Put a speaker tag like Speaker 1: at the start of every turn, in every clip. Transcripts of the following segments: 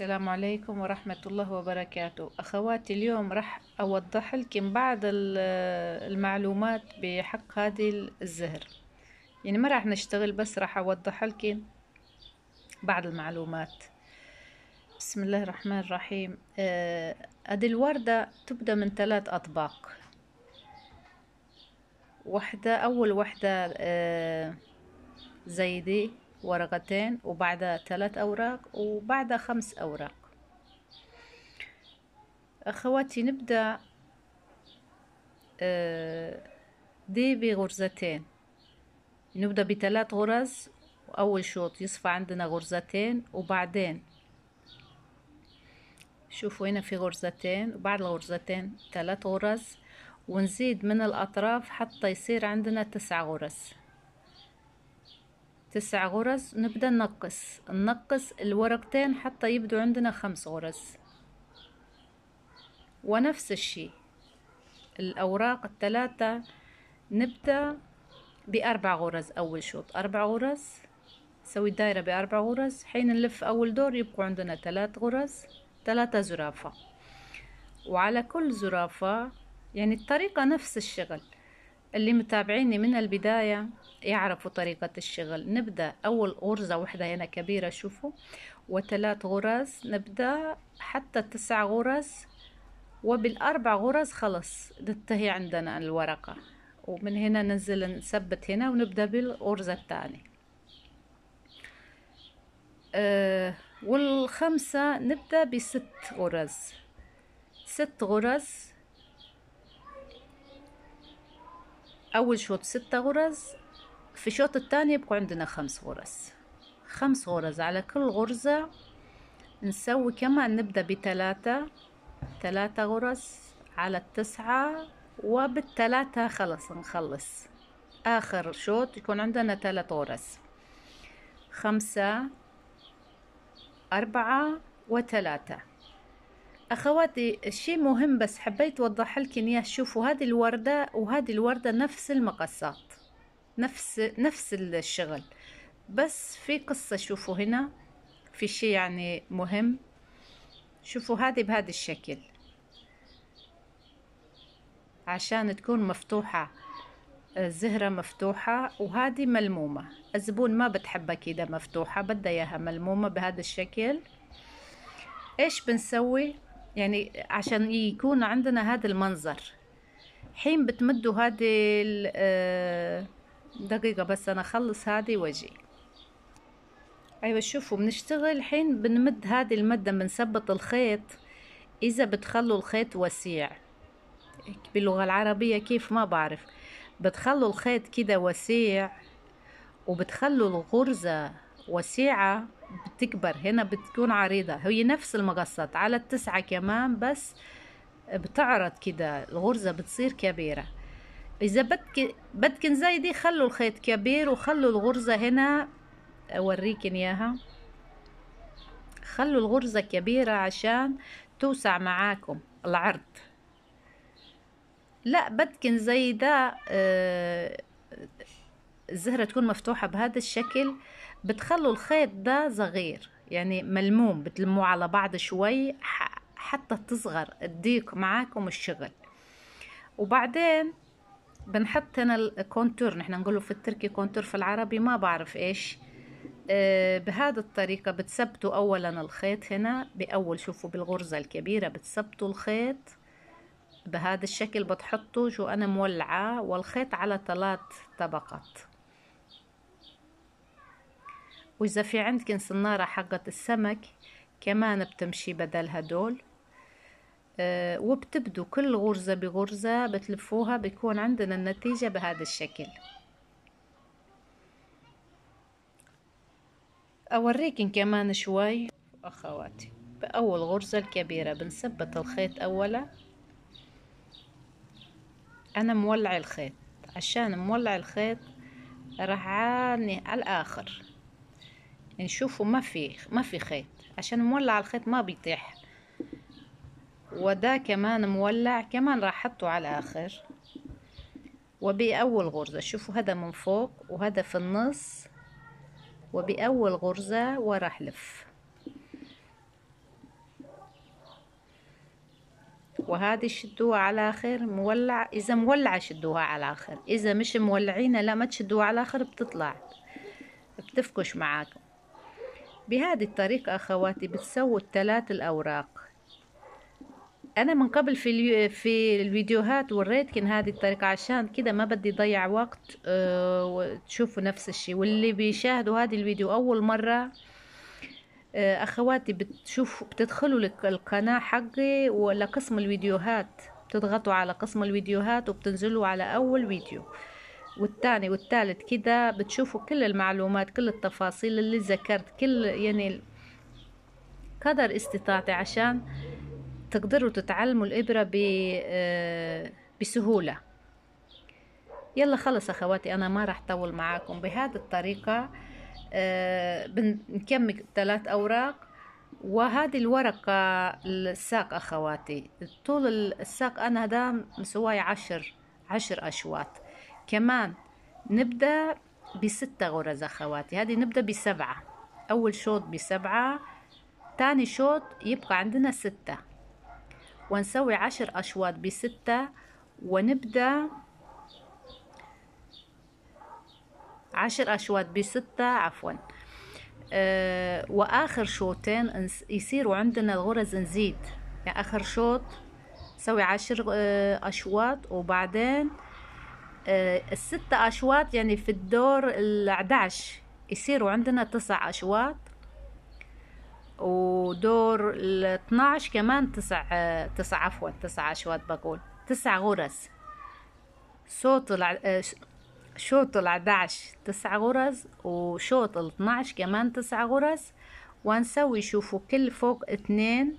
Speaker 1: السلام عليكم ورحمة الله وبركاته أخواتي اليوم راح أوضح لكم بعض المعلومات بحق هذه الزهر يعني ما راح نشتغل بس راح أوضح لكم بعض المعلومات بسم الله الرحمن الرحيم آه، هذه الوردة تبدأ من ثلاث أطباق واحدة أول واحدة آه، زي دي ورقتين وبعدها ثلاث أوراق وبعدها خمس أوراق أخواتي نبدأ آه، دي بغرزتين نبدأ بثلاث غرز وأول شوط يصفى عندنا غرزتين وبعدين شوفوا هنا في غرزتين وبعد الغرزتين ثلاث غرز ونزيد من الأطراف حتى يصير عندنا تسع غرز تسع غرز نبدأ ننقص ننقص الورقتين حتى يبدو عندنا خمس غرز ونفس الشي الأوراق الثلاثة نبدأ بأربع غرز أول شوط أربع غرز سوي دايرة بأربع غرز حين نلف أول دور يبقوا عندنا ثلاث غرز ثلاثة زرافة وعلى كل زرافة يعني الطريقة نفس الشغل اللي متابعيني من البداية يعرفوا طريقة الشغل نبدأ أول غرزة واحدة هنا كبيرة شوفوا وثلاث غرز نبدأ حتى تسع غرز وبالأربع غرز خلص تنتهي عندنا الورقة ومن هنا ننزل نثبت هنا ونبدأ بالغرزة الثانية آه، والخمسة نبدأ بست غرز ست غرز أول شوط ستة غرز في الشوط الثاني يبقوا عندنا خمس غرز خمس غرز على كل غرزة نسوي كمان نبدأ بثلاثة ثلاثة غرز على التسعة وبالثلاثة خلص نخلص آخر شوط يكون عندنا ثلاث غرز خمسة أربعة وثلاثة أخواتي الشيء مهم بس حبيت وضح لكم إياه شوفوا هذه الوردة وهذه الوردة نفس المقصة نفس نفس الشغل بس في قصة شوفوا هنا في شي يعني مهم شوفوا هذه بهذا الشكل عشان تكون مفتوحة الزهرة مفتوحة وهذه ملمومة الزبون ما بتحبها كده مفتوحة بدها اياها ملمومة بهذا الشكل ايش بنسوي يعني عشان يكون عندنا هذا المنظر حين بتمدوا هذه دقيقة بس أنا أخلص هذه وأجي أيوة شوفوا بنشتغل الحين بنمد هذه المدة بنثبت الخيط إذا بتخلوا الخيط وسيع باللغة العربية كيف ما بعرف بتخلوا الخيط كده وسيع وبتخلوا الغرزة وسيعة بتكبر هنا بتكون عريضة هي نفس المقصات على التسعة كمان بس بتعرض كده الغرزة بتصير كبيرة اذا بدك بدكن زايده خلوا الخيط كبير وخلوا الغرزه هنا اوريكن اياها خلوا الغرزه كبيره عشان توسع معاكم العرض لا بدكن زي ده آه الزهرة تكون مفتوحة بهذا الشكل بتخلوا الخيط ده صغير يعني ملموم بتلموه على بعض شوي حتى تصغر تضيق معاكم الشغل وبعدين بنحط هنا الكونتور نحن نقوله في التركي كونتور في العربي ما بعرف ايش آه بهذه الطريقة بتثبتوا اولا الخيط هنا باول شوفوا بالغرزة الكبيرة بتثبتوا الخيط بهذا الشكل بتحطوا شو انا مولعة والخيط على ثلاث طبقات واذا في عندكن صنارة حقت السمك كمان بتمشي بدل هدول آه، وبتبدو كل غرزة بغرزة بتلفوها بيكون عندنا النتيجة بهذا الشكل أوريكم كمان شوي أخواتي بأول غرزة الكبيرة بنثبت الخيط أولا أنا مولع الخيط عشان مولع الخيط راح عاني على الآخر نشوفه ما في ما في خيط عشان مولع الخيط ما بيطيح وده كمان مولع كمان راح احطه على الاخر وبأول غرزة شوفوا هذا من فوق وهذا في النص وبأول غرزة وراح لف وهذه شدوها على آخر مولع إذا مولعة شدوها على آخر إذا مش مولعين لا ما تشدوها على آخر بتطلع بتفكش معاكم بهذه الطريقة أخواتي بتسووا الثلاث الأوراق انا من قبل في اليو... في الفيديوهات وريت كان هذه الطريقه عشان كده ما بدي ضيع وقت أه وتشوفوا نفس الشيء واللي بيشاهدوا هذه الفيديو اول مره أه اخواتي بتشوفوا بتدخلوا للقناه حقي ولا قسم الفيديوهات بتضغطوا على قسم الفيديوهات وبتنزلوا على اول فيديو والثاني والثالث كده بتشوفوا كل المعلومات كل التفاصيل اللي ذكرت كل يعني قدر استطاعتي عشان آه تقدروا تتعلموا الإبرة آه، بسهولة يلا خلص أخواتي أنا ما راح طول معاكم بهذه الطريقة آه، بنكمل ثلاث أوراق وهذه الورقة الساق أخواتي طول الساق أنا ده مسواي عشر عشر أشواط كمان نبدأ بستة غرز أخواتي هذه نبدأ بسبعة أول شوط بسبعة تاني شوط يبقى عندنا ستة ونسوي عشر أشواط بستة ونبدأ عشر أشواط بستة عفوا آه، وآخر شوطين يصيروا عندنا الغرز نزيد يعني آخر شوط سوي عشر آه، أشواط وبعدين آه، الستة أشواط يعني في الدور العداش يصيروا عندنا تسع أشواط ودور ال 12 كمان تسع تسع عفوا تسع اشواط بقول تسع غرز صوت ال شوط ال 11 تسع غرز وشوط ال 12 كمان تسع غرز ونسوي شوفوا كل فوق اثنين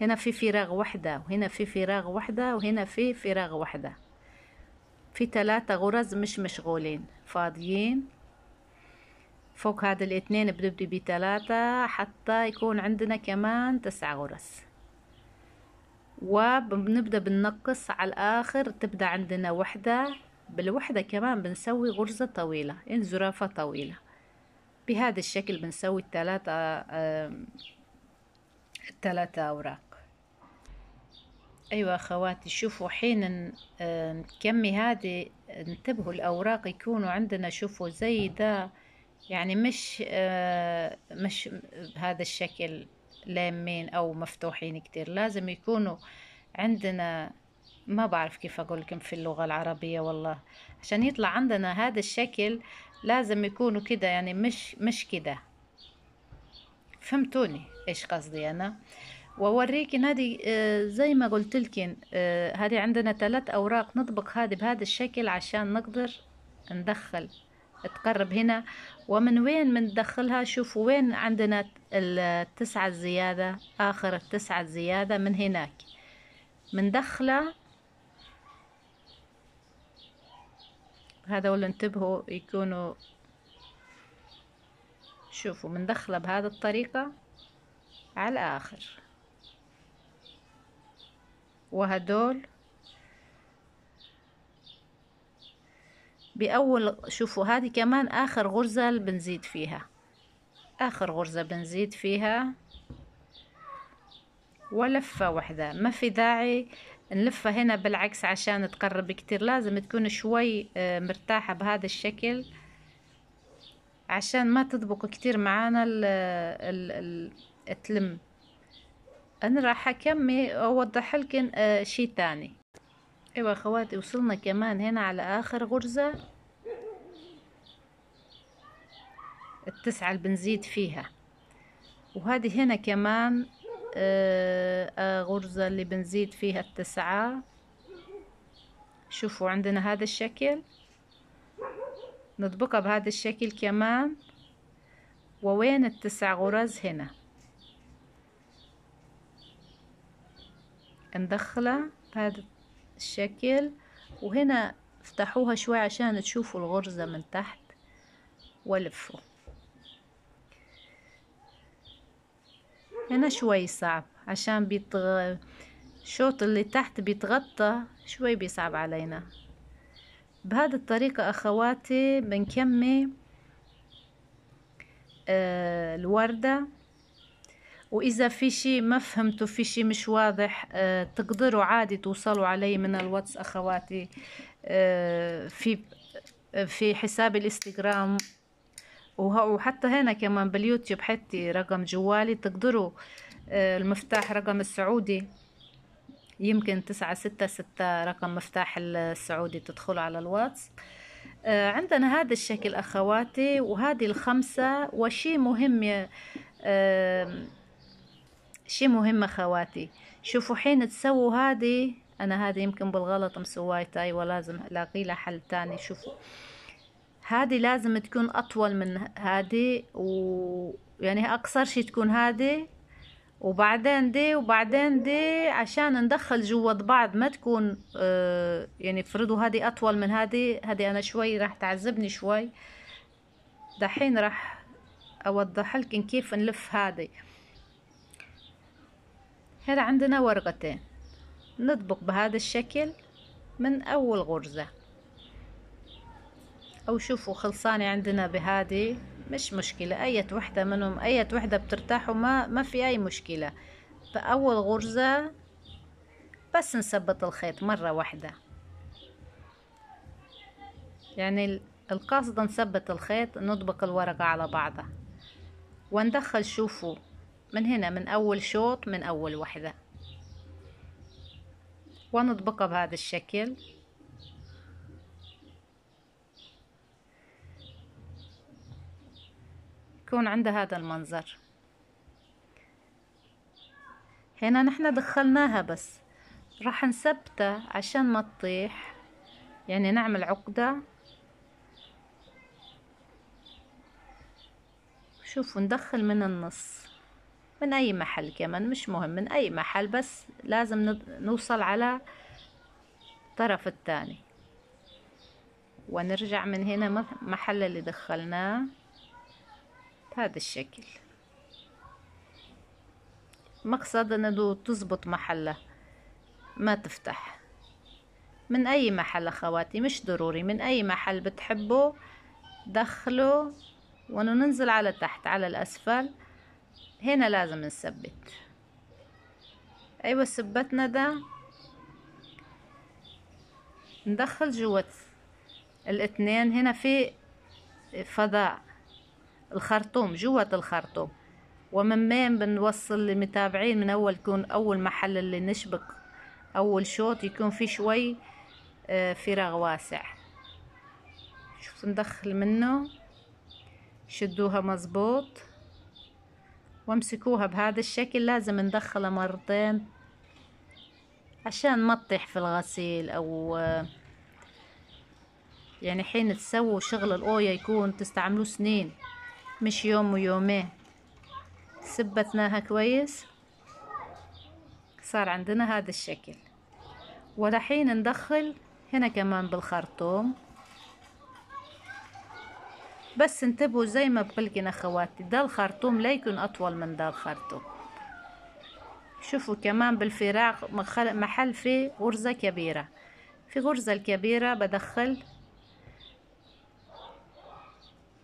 Speaker 1: هنا في فراغ واحدة وهنا في فراغ واحدة وهنا في فراغ واحدة في ثلاثة غرز مش مشغولين فاضيين فوق هذا الاثنين بنبدي بثلاثة حتى يكون عندنا كمان تسعة غرز وبنبدأ بننقص على الآخر تبدأ عندنا وحدة بالوحدة كمان بنسوي غرزة طويلة إن يعني زرافة طويلة بهذا الشكل بنسوي الثلاثة الثلاثة أوراق أيوة أخواتي شوفوا حين نكمي هذه انتبهوا الأوراق يكونوا عندنا شوفوا زي ده يعني مش آه، مش بهذا الشكل لامين او مفتوحين كتير لازم يكونوا عندنا ما بعرف كيف اقول لكم في اللغه العربيه والله عشان يطلع عندنا هذا الشكل لازم يكونوا كده يعني مش مش كده فهمتوني ايش قصدي انا واوريكن هذه آه، زي ما قلت لكم آه، هذه عندنا ثلاث اوراق نطبق هذه بهذا الشكل عشان نقدر ندخل تقرب هنا ومن وين بندخلها شوف وين عندنا التسعة الزيادة آخر التسعة الزيادة من هناك مندخلة هذا ولا انتبهوا يكونوا شوفوا مندخلة بهذه الطريقة على الآخر وهدول بأول شوفوا هذه كمان آخر غرزة بنزيد فيها آخر غرزة بنزيد فيها ولفة واحدة ما في داعي نلفها هنا بالعكس عشان تقرب كتير لازم تكون شوي آه، مرتاحة بهذا الشكل عشان ما تطبق كتير معانا ال ال التلم انا راح اكمي اوضح لكم آه، شي تاني ايوا اخواتي وصلنا كمان هنا على اخر غرزة التسعة اللي بنزيد فيها وهذه هنا كمان آه، آه، غرزة اللي بنزيد فيها التسعة شوفوا عندنا هذا الشكل نطبقها بهذا الشكل كمان ووين التسع غرز هنا ندخله بهذا الشكل وهنا افتحوها شوي عشان تشوفوا الغرزة من تحت ولفوا هنا شوي صعب عشان بيتغ... الشوط اللي تحت بيتغطى شوي بيصعب علينا بهذه الطريقة أخواتي بنكمل آه، الوردة وإذا في شي ما فهمتوا في شي مش واضح آه، تقدروا عادي توصلوا علي من الواتس أخواتي آه، في في حساب الانستغرام وحتى هنا كمان باليوتيوب حتى رقم جوالي تقدروا آه، المفتاح رقم السعودي يمكن تسعة ستة ستة رقم مفتاح السعودي تدخلوا على الواتس آه، عندنا هذا الشكل أخواتي وهذه الخمسة وشي مهم شي مهم أخواتي شوفوا حين تسووا هذه أنا هذه يمكن بالغلط مسويتها ولازم أيوة ألاقي لها حل تاني شوفوا هذه لازم تكون أطول من هذه ويعني أقصر شي تكون هذه وبعدين دي وبعدين دي عشان ندخل جوا بعض ما تكون آه يعني افرضوا هذه أطول من هذه هذه أنا شوي راح تعذبني شوي دحين راح أوضح لكم كيف نلف هذه هذا عندنا ورقتين نطبق بهذا الشكل من أول غرزة أو شوفوا خلصانة عندنا بهذه مش مشكلة أية وحدة منهم أية وحدة بترتاحوا ما, ما في أي مشكلة فأول غرزة بس نثبت الخيط مرة واحدة يعني القاصدة نثبت الخيط نطبق الورقة على بعضها وندخل شوفوا من هنا من أول شوط من أول وحدة ونطبقها بهذا الشكل يكون عندها هذا المنظر هنا نحن دخلناها بس راح نثبتها عشان ما تطيح يعني نعمل عقدة شوفوا ندخل من النص من اي محل كمان مش مهم من اي محل بس لازم نوصل على الطرف الثاني ونرجع من هنا محل اللي دخلناه بهذا الشكل مقصد انه تزبط محله ما تفتح من اي محل اخواتي مش ضروري من اي محل بتحبه دخله وننزل على تحت على الاسفل هنا لازم نثبت ايوه ثبتنا ده ندخل جوة الاتنين هنا في فضاء الخرطوم جوة الخرطوم ومن مين بنوصل لمتابعين من أول يكون أول محل اللي نشبك أول شوط يكون في شوي آه، فراغ واسع شوف ندخل منه شدوها مزبوط وامسكوها بهذا الشكل لازم ندخلها مرتين عشان ما تطيح في الغسيل او آه، يعني حين تسووا شغل الاويا يكون تستعملوه سنين مش يوم ويومين سبتناها كويس صار عندنا هذا الشكل ولحين ندخل هنا كمان بالخرطوم بس انتبهوا زي ما بقلكن اخواتي ده الخرطوم لا يكون اطول من ده الخرطوم شوفوا كمان بالفراغ محل فيه غرزة كبيرة في غرزة الكبيرة بدخل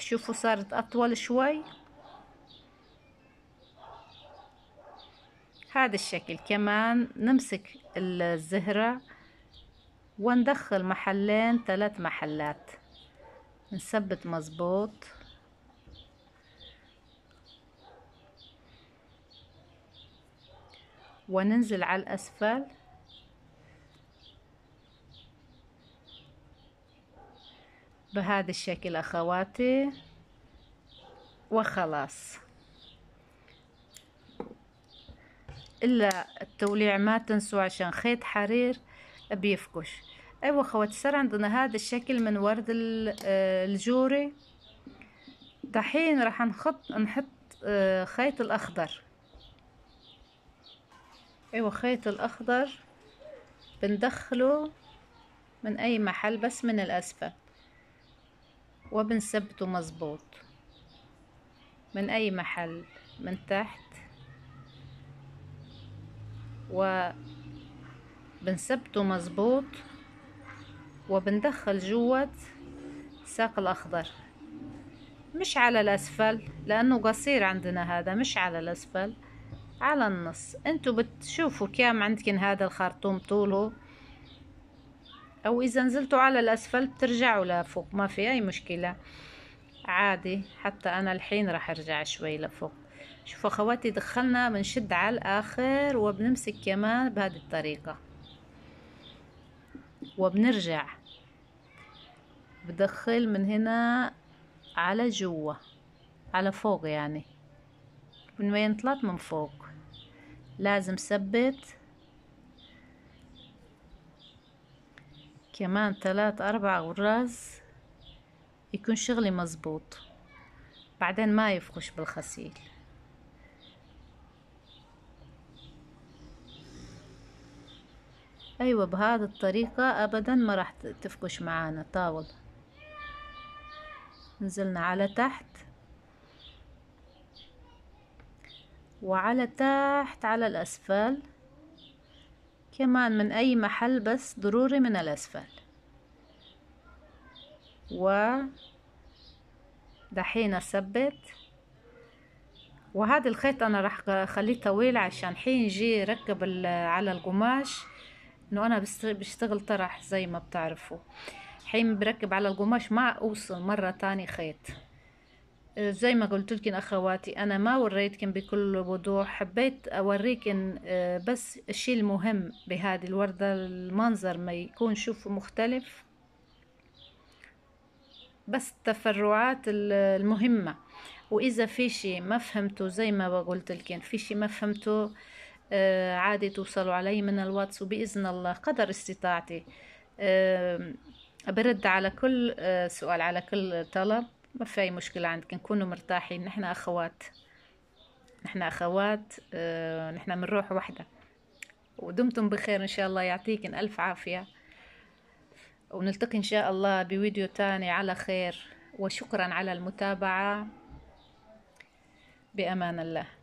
Speaker 1: شوفوا صارت أطول شوي هذا الشكل كمان نمسك الزهرة وندخل محلين ثلاث محلات نثبت مظبوط وننزل على الأسفل بهذا الشكل أخواتي وخلاص إلا التوليع ما تنسوا عشان خيط حرير بيفكش أيوة أخواتي صار عندنا هذا الشكل من ورد آه، الجوري دحين راح نحط نحط آه، خيط الأخضر ايوه خيط الاخضر بندخله من اي محل بس من الاسفل وبنثبته مظبوط من اي محل من تحت وبنثبته مظبوط وبندخل جوة الساق الاخضر مش على الاسفل لانه قصير عندنا هذا مش على الاسفل على النص انتوا بتشوفوا كام عندكن هذا الخرطوم طوله او اذا نزلتوا على الاسفل بترجعوا لفوق ما في اي مشكلة عادي حتى انا الحين راح ارجع شوي لفوق شوفوا اخواتي دخلنا بنشد على الاخر وبنمسك كمان بهذه الطريقة وبنرجع بدخل من هنا على جوا على فوق يعني من وين طلعت من فوق لازم ثبت كمان ثلاث أربع غراز يكون شغلي مزبوط بعدين ما يفخش بالخسيل أيوة بهذا الطريقة أبدا ما راح تفكش معانا طاولة نزلنا على تحت وعلى تحت على الأسفل كمان من أي محل بس ضروري من الأسفل و دحين أثبت وهذا الخيط أنا راح أخليه طويل عشان حين جي ركب على القماش إنه أنا بشتغل طرح زي ما بتعرفوا حين بركب على القماش ما أوصل مرة تاني خيط زي ما قلت لكم اخواتي انا ما وريتكم بكل وضوح حبيت اوريكم آه، بس الشيء المهم بهذه الوردة المنظر ما يكون شوف مختلف بس التفرعات المهمة واذا في شيء ما فهمته زي ما قلت لكم في شيء ما فهمته آه، عادي توصلوا علي من الواتس وباذن الله قدر استطاعتي برد على كل آه، سؤال على كل طلب ما في أي مشكلة عندك نكونوا مرتاحين نحن أخوات نحن أخوات آه، نحن من روح واحدة ودمتم بخير إن شاء الله يعطيكن ألف عافية ونلتقي إن شاء الله بفيديو تاني على خير وشكرا على المتابعة بأمان الله